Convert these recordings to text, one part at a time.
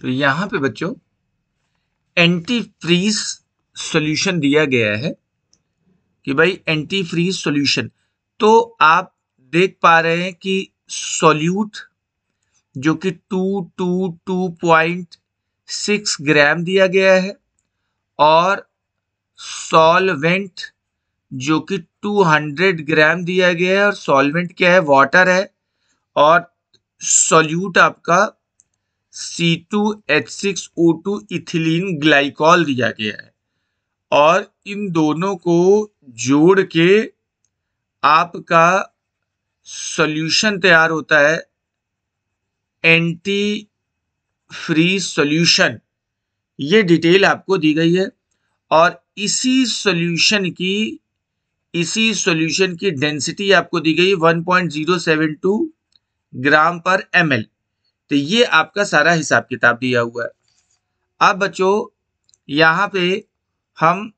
तो यहाँ पे बच्चों एंटी फ्रीज सॉल्यूशन दिया गया है कि भाई एंटी फ्रीज सॉल्यूशन तो आप देख पा रहे हैं कि सॉल्यूट जो कि two two two point six gram दिया गया है और सॉल्वेंट जो कि टू हंड्रेड ग्राम दिया गया है और सॉल्वेंट क्या है वाटर है और सॉल्यूट आपका C two H six O two ethylene glycol दिया गया है और इन दोनों को जोड़ के आपका सॉल्यूशन तैयार होता है एंटी फ्री सॉल्यूशन ये डिटेल आपको दी गई है और इसी सॉल्यूशन की इसी सॉल्यूशन की डेंसिटी आपको दी गई 1.072 ग्राम पर एमएल तो ये आपका सारा हिसाब किताब दिया हुआ है अब बच्चों यहाँ पे हम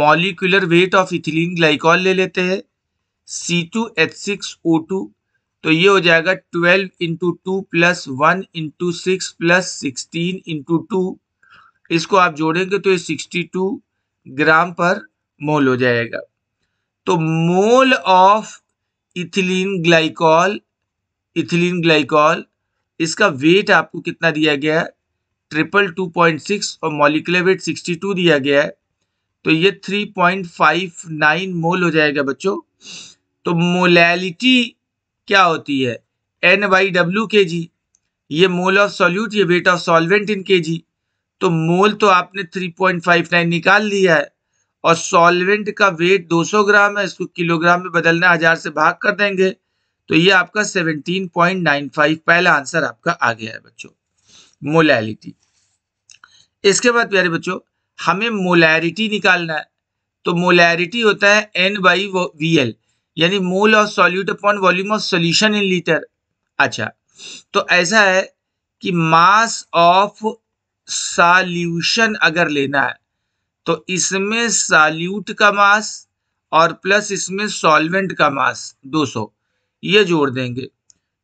molecular weight of ethylene glycol ले लेते हैं C two H six O two तो ये हो जाएगा twelve into two plus one into six plus sixteen into two इसको आप जोड़ेंगे तो ये सिक्सटी टू ग्राम पर मोल हो जाएगा तो mole of ethylene glycol ethylene glycol इसका वेट आपको कितना दिया गया है ट्रिपल टू पॉइंट सिक्स और मॉलिकुलर वेट सिक्सटी टू दिया गया है तो ये three point five nine mole हो जाएगा बच्चों तो मोलैलिटी क्या होती है N Y W K G ये मोल ऑफ सॉल्यूट ये weight of solvent in K G तो मोल तो आपने थ्री पॉइंट फाइव नाइन निकाल लिया है और सॉल्वेंट का वेट दो सौ ग्राम है इसको किलोग्राम में बदलना हजार से भाग कर देंगे तो ये आपका 17.95 पहला आंसर आपका आ गया है बच्चों मोलैरिटी इसके बाद प्यारे बच्चों हमें मोलैरिटी निकालना है तो मोलैरिटी होता है एन बाई वी एल यानी mole of solute upon volume of solution in litre अच्छा तो ऐसा है कि मास ऑफ सॉल्यूशन अगर लेना है तो इसमें सॉल्यूट का मास और प्लस इसमें सॉल्वेंट का मास 200 ये जोड़ देंगे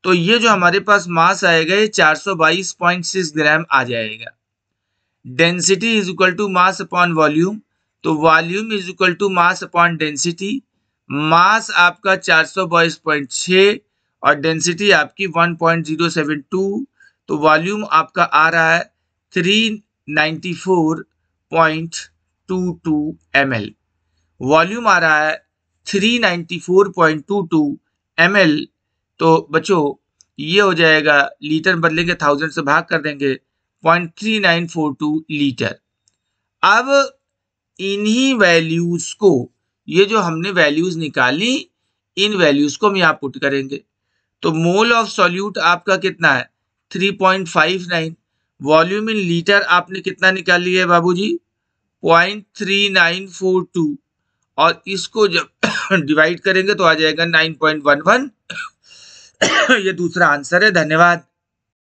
तो ये जो हमारे पास मास आएगा ये 422.6 ग्राम आ जाएगा density is equal to mass upon volume तो volume is equal to mass upon density mass आपका 422.6 और डेंसिटी आपकी 1.072 तो वॉल्यूम आपका आ रहा है 394.22 ml वॉल्यूम आ रहा है 394.22 एम तो बच्चों ये हो जाएगा लीटर बदलेंगे थाउजेंड से भाग कर देंगे point three nine four two litre अब इन्हीं वैल्यूज़ को ये जो हमने वैल्यूज़ निकाली इन वैल्यूज़ को हम यहाँ पुट करेंगे तो मोल ऑफ सॉल्यूट आपका कितना है three point five nine volume in litre आपने कितना निकाल लिया है जी point three nine four two और इसको जब डिवाइड करेंगे तो आ जाएगा नाइन पॉइंट वन वन ये दूसरा आंसर है धन्यवाद